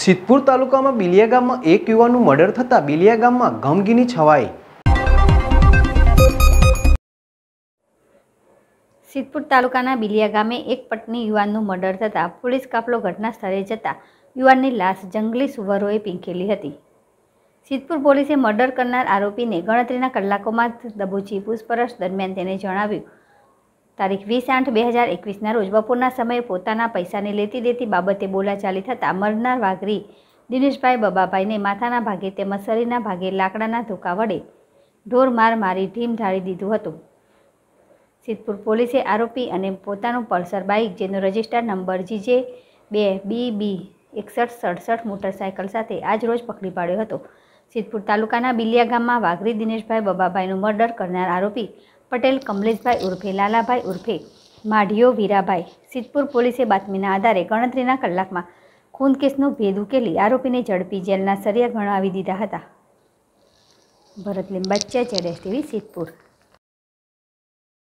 સિદ્ધપુર તાલુકામાં બિલિયા ગામમાં એક યુવાનનું મર્ડર થતાં બિલિયા ગામમાં ગમગીની છવાઈ સિદ્ધપુર તાલુકાના બિલિયા ગામે એક પટની યુવાનનું મર્ડર થતાં પોલીસ કાફલો ઘટના સ્થળે જતાં યુવાનની લાશ જંગલી સુવરોએ પીંકેલી હતી સિદ્ધપુર પોલીસે મર્ડર કરનાર આરોપીને ગણતરીના કલાકોમાં જ દબોચી પૂછપરછ દરમિયાન તેને જણાવ્યું તારીખ વીસ આઠ બે હજાર એકવીસના રોજ બપોરના સમયે પોતાના પૈસાની લેતી દેતી બાબતે બોલાચાલી થતાં મરનાર વાઘરી દિનેશભાઈ બબાભાઈને માથાના ભાગે તેમજ શરીરના ભાગે લાકડાના ધોકા વડે ઢોર માર મારી ઢીમ ઢાળી દીધું હતું સિદ્ધપુર પોલીસે આરોપી અને પોતાનું પલ્સર બાઇક જેનો રજિસ્ટર નંબર જીજે બે બી બી એકસઠ સડસઠ મોટરસાયકલ સાથે આજ રોજ પકડી પાડ્યો હતો સિદ્ધપુર તાલુકાના બિલિયા ગામમાં વાઘરી દિનેશભાઈ બબાભાઈનું મર્ડર કરનાર આરોપી પટેલ કમલેશભાઈ ઉર્ફે લાલાભાઈ ઉર્ફે માઢીઓ વીરાભાઈ સિદ્ધપુર પોલીસે બાતમીના આધારે ગણતરીના કલાકમાં ખૂન કેસનો ભેદ ઉકેલી આરોપીને ઝડપી જેલના સરિયા ગણાવી દીધા હતા ભરત લિંબાચિયા જેડેસ ટીવી સિદ્ધપુર